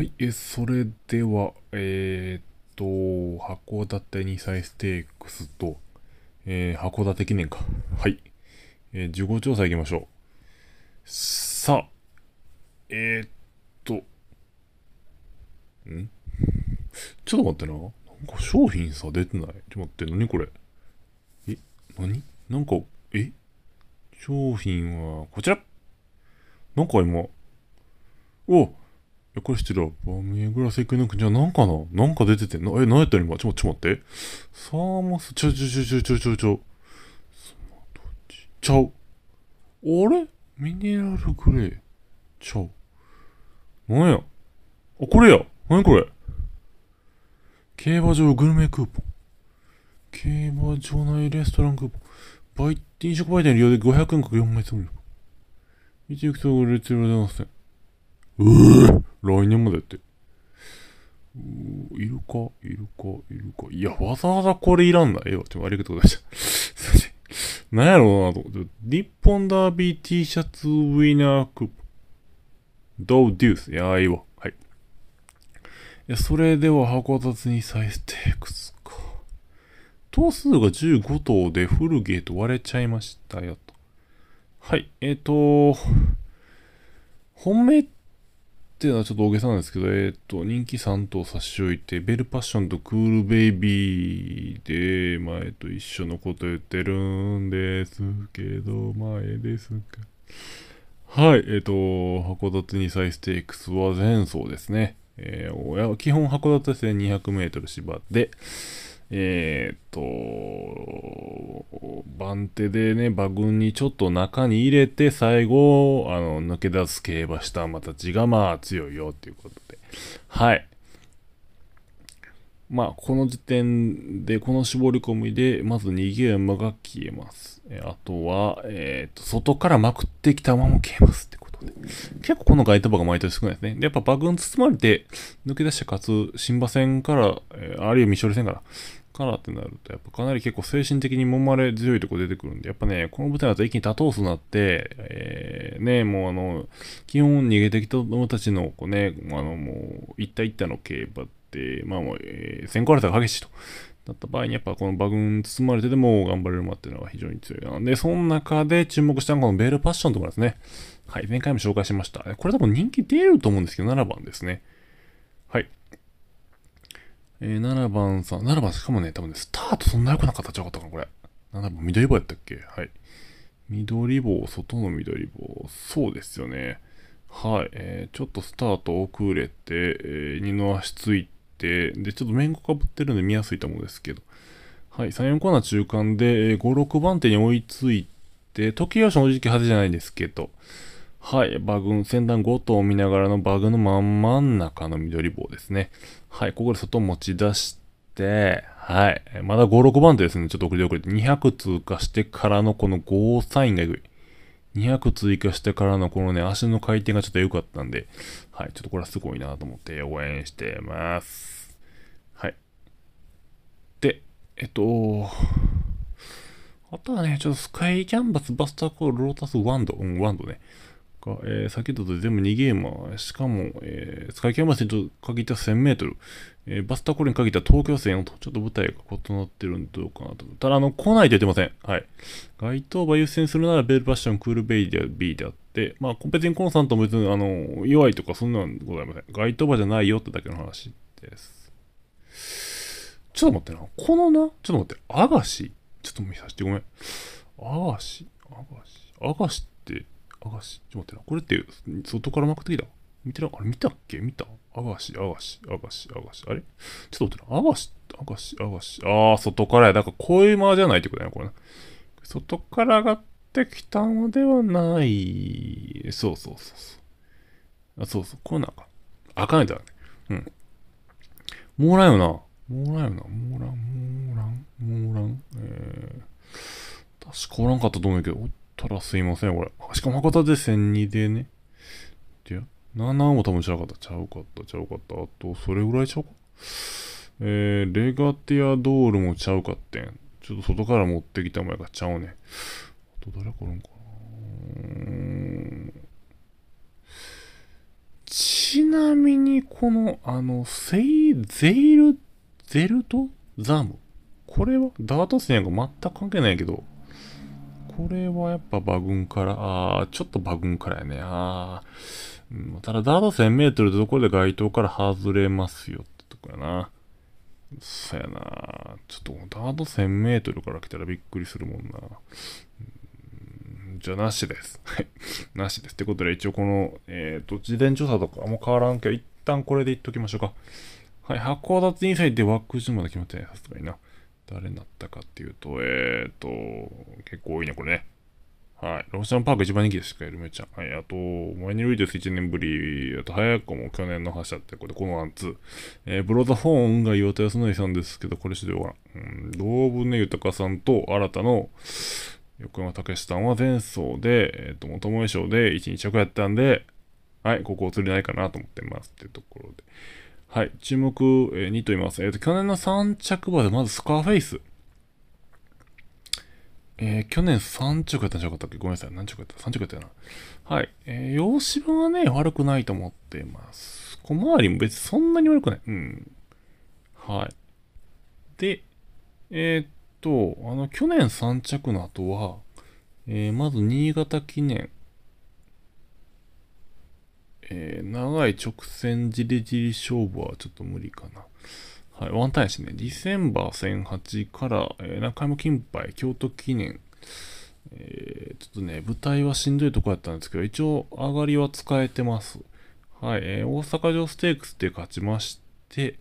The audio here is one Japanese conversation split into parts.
はい、えそれでは、えー、っと、函館2歳ステークスと、えー、函館記念か。はい。えー、受講調査行きましょう。さあ、えー、っと、んちょっと待ってな。なんか商品さ、出てない。ちょっと待って、何これ。え、何なんか、え商品は、こちらなんか今、おや、これ知ってるバミエグラセクヌクじゃなんかななんか出ててんな。え、何やったの今ちょ、ちょ待って。サーモス、ちょちょちょちょちょちょちょ。スマートチ。ちゃう。あれミネラルグレー。ちゃう。なんやあ、これや。何これ競馬場グルメクーポン。競馬場内レストランクーポン。バイ飲食売店利用で500円か4枚積む。道行くと列入れてません。うぅ来年までって。いるか、いるか、いるか。いや、わざわざこれいらんな。ええわ。ちょありがとうございました。すいません。なんやろうなと思って。日本ダービー T シャツウィナークーポン。ドウデュース。いや、いいわ。はい。いや、それでは箱館に再ステークスか。頭数が15頭でフルゲート割れちゃいましたよと。はい。えっ、ー、と、本命っていうのはちょっと大げさなんですけど、えっ、ー、と、人気3頭差し置いて、ベルパッションとクールベイビーで、前と一緒のこと言ってるんですけど、前ですか。はい、えっ、ー、と、函館2歳ステークスは前走ですね。えー、基本函館線200メートル芝で、えー、っと、番手でね、馬群にちょっと中に入れて、最後、あの、抜け出す競馬した馬たちが、まあ、強いよ、ということで。はい。まあ、この時点で、この絞り込みで、まず逃げ馬が消えます。えあとは、えー、っと、外からまくってきた馬も消えます。ってことで。結構この外束が毎年少ないですね。で、やっぱ馬群包まれて、抜け出して勝つ、新馬戦から、えー、あるいは未処理戦から、からってなると、やっぱかなり結構精神的に揉まれ強いとこ出てくるんで、やっぱね、この舞台だと一気に多頭数になって、えー、ね、もうあの、基本逃げてきた供たちの、こうね、あの、もう、一体一体の競馬って、まあもう、えー、先行争いが激しいと。だった場合に、やっぱこの馬群包まれてでも頑張れる馬っていうのは非常に強いな。で、その中で注目したのがこのベールパッションとかですね。はい、前回も紹介しました。これ多分人気出ると思うんですけど、7番ですね。えー、7番さん、7番しかもね、多分ね、スタートそんな良くなかったちゃうかったかな、これ。7番、緑棒やったっけはい。緑棒、外の緑棒。そうですよね。はい。えー、ちょっとスタート遅れて、えー、二の足ついて、で、ちょっと面子かぶってるんで見やすいと思うんですけど。はい。3、4コーナー中間で、え5、6番手に追いついて、時計正直派手じゃないですけど、はい。グ群、先端5頭を見ながらのバグの真ん真ん中の緑棒ですね。はい、ここで外持ち出して、はい、まだ5、6番手ですね。ちょっと遅れて遅れて。200通過してからのこのゴーサインがえぐい。200追加してからのこのね、足の回転がちょっと良かったんで、はい、ちょっとこれはすごいなと思って応援してます。はい。で、えっと、あとはね、ちょっとスカイキャンバスバスターコールロータスワンド、うん、ワンドね。が、えー、先ほど全部2ゲーマー、しかも、えー、スカイキャンバスに限った1000メートル、えー、バスタコレに限った東京線とちょっと舞台が異なってるんどうかなと。ただ、あの、来ないと言ってません。はい。街頭場優先するならベルバッション、クールベイで B であって、まあ、コンペテンコンサートも別に、あの、弱いとかそんなんございません。街頭場じゃないよってだけの話です。ちょっと待ってな。このな、ちょっと待って、アガシ。ちょっと見させてごめん。アガシ、アガシ、アガシって、アガシ。ちょっと待ってな。これって、外から巻くってきた。見てな、あれ見たっけ見たアガシ、アガシ、アガシ、アガシ。あれちょっと待ってな。アガシ、アガシ、アガシ。ああ、外からや。だから、う間じゃないってことだよ、これ外から上がってきたのではない。そうそうそうそう。あ、そうそう。こうなんか。あかないつだね。うん。もらんよな。もらんよな。もらん、もらん、もらん。えー、確かおらんかったと思うけど、ったらすいません、これ。しかもことで1 0 0でね。7も多分ちゃうかった、ちゃうかった、ちゃうかった。あと、それぐらいちゃうか。えー、レガティアドールもちゃうかってん。ちょっと外から持ってきたもやがちゃうね。あと誰来るんかなちなみに、この、あの、セイ、ゼイル、ゼルトザム。これはダート戦やんか全く関係ないけど、これはやっぱ馬群から、ああ、ちょっと馬群からやね。ああ、うん、ただ、ダート1000メートルでどこで街灯から外れますよってとこやな。そやな。ちょっと、ダート1000メートルから来たらびっくりするもんな。じゃあ、なしです。はい。なしです。ってことで、一応この、えっ、ー、と、事前調査とかも変わらんけど、一旦これでいっときましょうか。はい。函館インサイでワークまで決まってない。さすがにな。誰になったかっていうと、えっ、ー、と、結構多いね、これね。はい。ローシャンパーク一番人気ですか、エルメちゃん。はい。あと、マイネルイデス1年ぶり。あと、早くも去年の覇者ってこれ、で、この夏。えー、ブロザォーンが岩田康則さんですけど、これしてどうん、な。うん、ネユタ豊さんと新たの横山武さんは前走で、えっ、ー、と、元萌賞で1日着やったんで、はい、ここを釣れないかなと思ってますっていうところで。はい、注目、えー、と言います。えっ、ー、と、去年の3着馬で、まずスカーフェイス。えー、去年3着やったんじゃなかったっけごめんなさい。何着やった ?3 着やったよな。はい。えー、洋芝はね、悪くないと思ってます。小回りも別にそんなに悪くない。うん。はい。で、えー、っと、あの、去年3着の後は、えー、まず新潟記念。えー、長い直線じりじり勝負はちょっと無理かな。はい、ワンタイしね、ディセンバー1008から、えー、中山金杯、京都記念、えー、ちょっとね、舞台はしんどいとこやったんですけど、一応上がりは使えてます。はい、えー、大阪城ステークスで勝ちまして、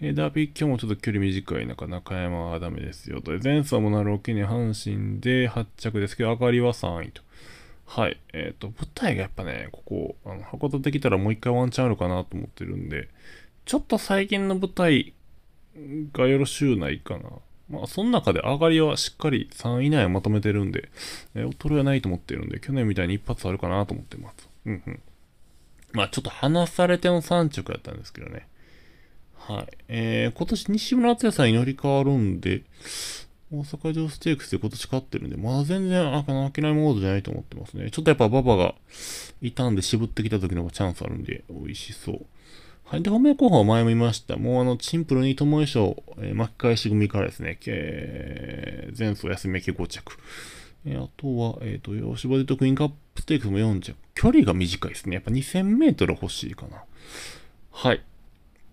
えー、ダービー今日もちょっと距離短い中、中山はダメですよと。前走もなるおきに阪神で8着ですけど、上がりは3位と。はい。えっ、ー、と、舞台がやっぱね、ここ、あの函館きたらもう一回ワンチャンあるかなと思ってるんで、ちょっと最近の舞台がよろしゅうないかな。まあ、その中で上がりはしっかり3位以内をまとめてるんで、えー、衰えはないと思ってるんで、去年みたいに一発あるかなと思ってます。うんうん。まあ、ちょっと話されての3着やったんですけどね。はい。えー、今年西村敦也さんに乗り換わるんで、大阪城ステークスで今年勝ってるんで、まだ全然、あ、の、諦めモードじゃないと思ってますね。ちょっとやっぱババが傷んで渋ってきた時の方がチャンスあるんで、美味しそう。はい。で、本命候補は前も言いました。もうあの、チンプルに友衣装、えー、巻き返し組からですね、えー、前走休み明け5着。えー、あとは、えっ、ー、と、吉場でとクイーンカップステークスも4着。距離が短いですね。やっぱ2000メートル欲しいかな。はい。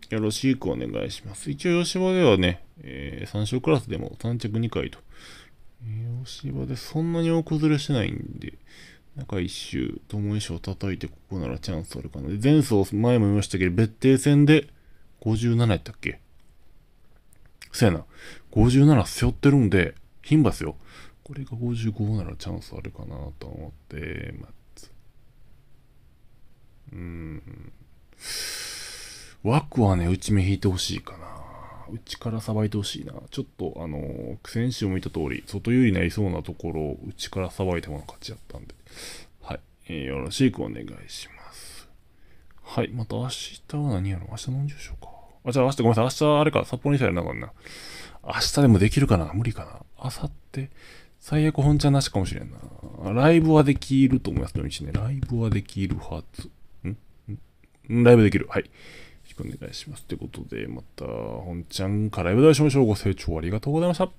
よろしくお願いします。一応、吉場ではね、えー、3勝クラスでも3着2回と、えー、吉場でそんなに大崩れしてないんで、中1周、共一を叩いて、ここならチャンスあるかな。で、前走、前も言いましたけど、別邸戦で57やったっけせやな。57背負ってるんで、牝馬っすよ。これが55ならチャンスあるかなと思ってます。うーん。枠はね、内目引いてほしいかな。内からさばいてほしいな。ちょっと、あのー、先週も言った通り、外有利になりそうなところを内からさばいたもの勝ちやったんで。はい、えー、よろしくお願いします。はい。また明日は何やろ明日何ょうか。あ、じゃあ明日ごめんなさい。明日あれか、札幌にしたらなかんな。明日でもできるかな無理かな。明後日、最悪本ちゃんなしかもしれんな。ライブはできると思います。土日ね。ライブはできるはず。んんライブできる。はい。しくお願いします。ということで、また、本ちゃん、からお願いしましょう。ご清聴ありがとうございました。